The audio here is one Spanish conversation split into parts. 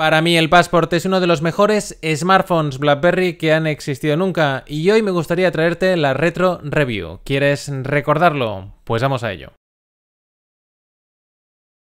Para mí el Passport es uno de los mejores smartphones BlackBerry que han existido nunca y hoy me gustaría traerte la Retro Review. ¿Quieres recordarlo? Pues vamos a ello.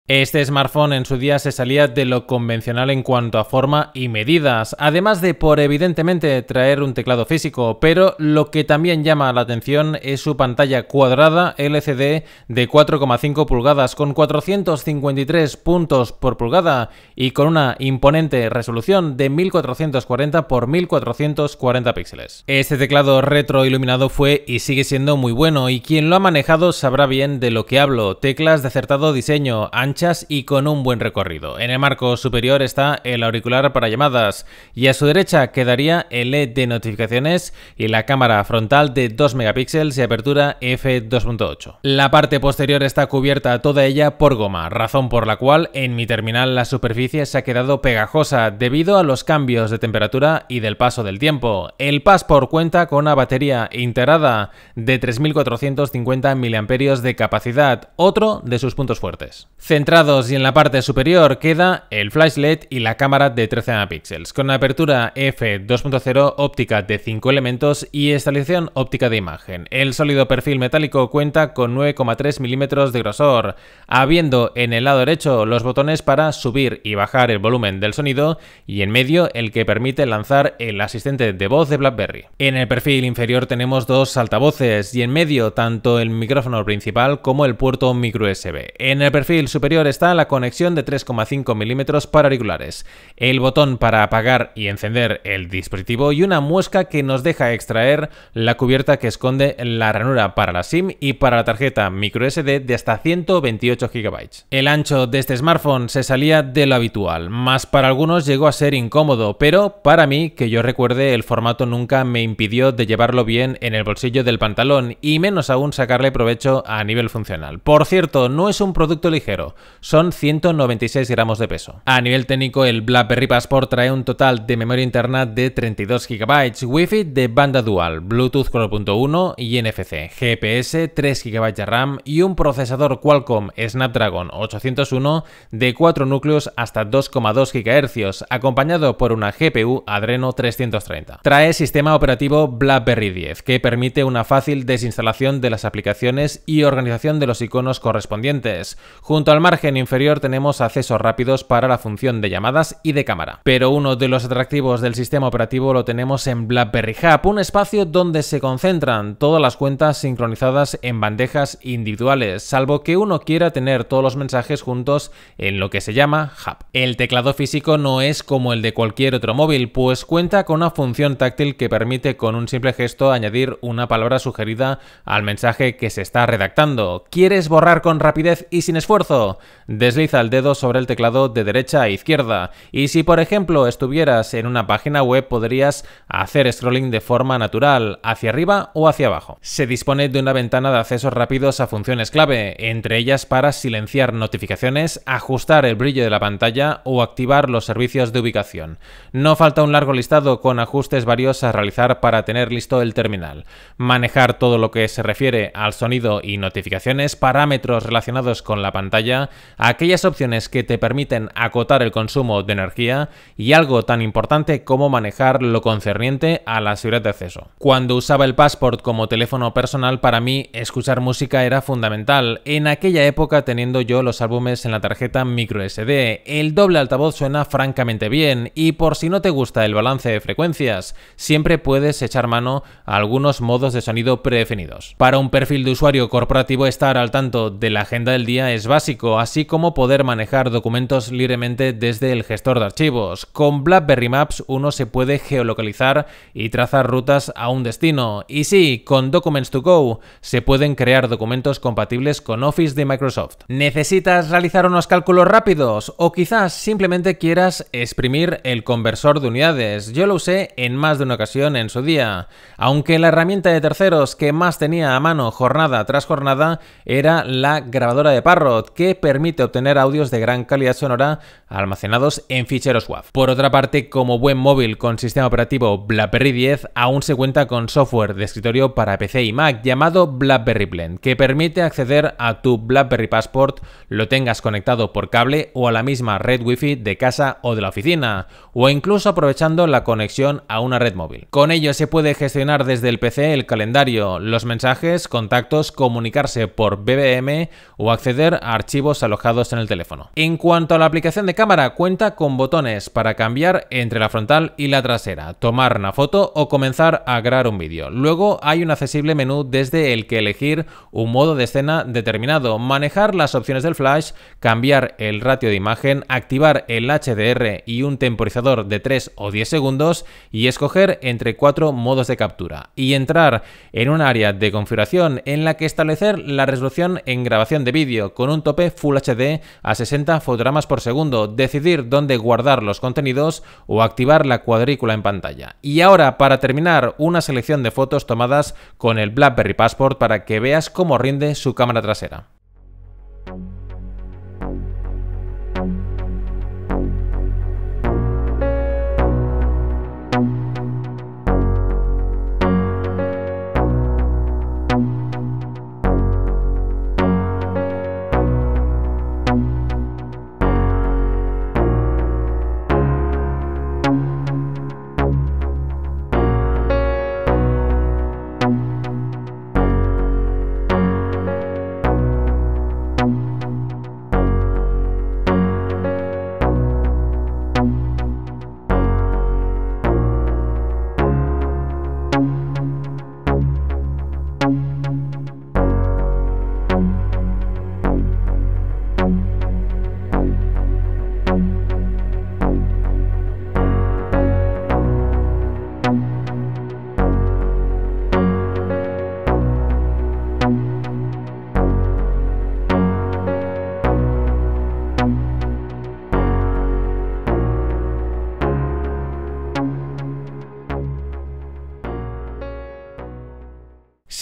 Este smartphone en su día se salía de lo convencional en cuanto a forma y medidas, además de por evidentemente traer un teclado físico, pero lo que también llama la atención es su pantalla cuadrada LCD de 4,5 pulgadas con 453 puntos por pulgada y con una imponente resolución de 1440 x 1440 píxeles. Este teclado retroiluminado fue y sigue siendo muy bueno y quien lo ha manejado sabrá bien de lo que hablo, teclas de acertado diseño, ancho y con un buen recorrido. En el marco superior está el auricular para llamadas y a su derecha quedaría el LED de notificaciones y la cámara frontal de 2 megapíxeles y apertura f2.8. La parte posterior está cubierta toda ella por goma, razón por la cual en mi terminal la superficie se ha quedado pegajosa debido a los cambios de temperatura y del paso del tiempo. El Passport cuenta con una batería integrada de 3450 mAh de capacidad, otro de sus puntos fuertes. Entrados y en la parte superior queda el flash LED y la cámara de 13 megapíxeles, con apertura f2.0 óptica de 5 elementos y estabilización óptica de imagen. El sólido perfil metálico cuenta con 9,3 milímetros de grosor, habiendo en el lado derecho los botones para subir y bajar el volumen del sonido y en medio el que permite lanzar el asistente de voz de BlackBerry. En el perfil inferior tenemos dos altavoces y en medio tanto el micrófono principal como el puerto micro USB. En el perfil superior está la conexión de 3,5 milímetros para auriculares, el botón para apagar y encender el dispositivo y una muesca que nos deja extraer la cubierta que esconde la ranura para la SIM y para la tarjeta microSD de hasta 128 GB. El ancho de este smartphone se salía de lo habitual, más para algunos llegó a ser incómodo, pero para mí, que yo recuerde, el formato nunca me impidió de llevarlo bien en el bolsillo del pantalón y menos aún sacarle provecho a nivel funcional. Por cierto, no es un producto ligero, son 196 gramos de peso. A nivel técnico, el BlackBerry Passport trae un total de memoria interna de 32 GB, Wi-Fi de banda dual, Bluetooth 4.1 y NFC, GPS, 3 GB de RAM y un procesador Qualcomm Snapdragon 801 de 4 núcleos hasta 2,2 GHz, acompañado por una GPU Adreno 330. Trae sistema operativo BlackBerry 10, que permite una fácil desinstalación de las aplicaciones y organización de los iconos correspondientes, junto al margen inferior tenemos accesos rápidos para la función de llamadas y de cámara. Pero uno de los atractivos del sistema operativo lo tenemos en BlackBerry Hub, un espacio donde se concentran todas las cuentas sincronizadas en bandejas individuales, salvo que uno quiera tener todos los mensajes juntos en lo que se llama Hub. El teclado físico no es como el de cualquier otro móvil, pues cuenta con una función táctil que permite con un simple gesto añadir una palabra sugerida al mensaje que se está redactando. ¿Quieres borrar con rapidez y sin esfuerzo? Desliza el dedo sobre el teclado de derecha a izquierda. Y si por ejemplo estuvieras en una página web podrías hacer scrolling de forma natural, hacia arriba o hacia abajo. Se dispone de una ventana de accesos rápidos a funciones clave, entre ellas para silenciar notificaciones, ajustar el brillo de la pantalla o activar los servicios de ubicación. No falta un largo listado con ajustes varios a realizar para tener listo el terminal. Manejar todo lo que se refiere al sonido y notificaciones, parámetros relacionados con la pantalla, aquellas opciones que te permiten acotar el consumo de energía y algo tan importante como manejar lo concerniente a la seguridad de acceso. Cuando usaba el Passport como teléfono personal, para mí escuchar música era fundamental. En aquella época teniendo yo los álbumes en la tarjeta microSD, el doble altavoz suena francamente bien y por si no te gusta el balance de frecuencias, siempre puedes echar mano a algunos modos de sonido predefinidos. Para un perfil de usuario corporativo estar al tanto de la agenda del día es básico así como poder manejar documentos libremente desde el gestor de archivos. Con BlackBerry Maps uno se puede geolocalizar y trazar rutas a un destino. Y sí, con Documents to Go se pueden crear documentos compatibles con Office de Microsoft. ¿Necesitas realizar unos cálculos rápidos? O quizás simplemente quieras exprimir el conversor de unidades. Yo lo usé en más de una ocasión en su día. Aunque la herramienta de terceros que más tenía a mano jornada tras jornada era la grabadora de Parrot, que permite obtener audios de gran calidad sonora almacenados en ficheros WAV. Por otra parte, como buen móvil con sistema operativo BlackBerry 10, aún se cuenta con software de escritorio para PC y Mac llamado BlackBerry Blend, que permite acceder a tu BlackBerry Passport, lo tengas conectado por cable o a la misma red Wi-Fi de casa o de la oficina, o incluso aprovechando la conexión a una red móvil. Con ello se puede gestionar desde el PC el calendario, los mensajes, contactos, comunicarse por BBM o acceder a archivos alojados en el teléfono. En cuanto a la aplicación de cámara, cuenta con botones para cambiar entre la frontal y la trasera, tomar una foto o comenzar a grabar un vídeo. Luego hay un accesible menú desde el que elegir un modo de escena determinado, manejar las opciones del flash, cambiar el ratio de imagen, activar el HDR y un temporizador de 3 o 10 segundos y escoger entre cuatro modos de captura y entrar en un área de configuración en la que establecer la resolución en grabación de vídeo con un tope Full HD a 60 fotogramas por segundo, decidir dónde guardar los contenidos o activar la cuadrícula en pantalla. Y ahora, para terminar, una selección de fotos tomadas con el BlackBerry Passport para que veas cómo rinde su cámara trasera.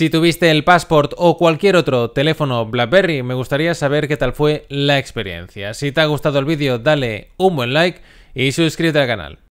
Si tuviste el Passport o cualquier otro teléfono BlackBerry, me gustaría saber qué tal fue la experiencia. Si te ha gustado el vídeo, dale un buen like y suscríbete al canal.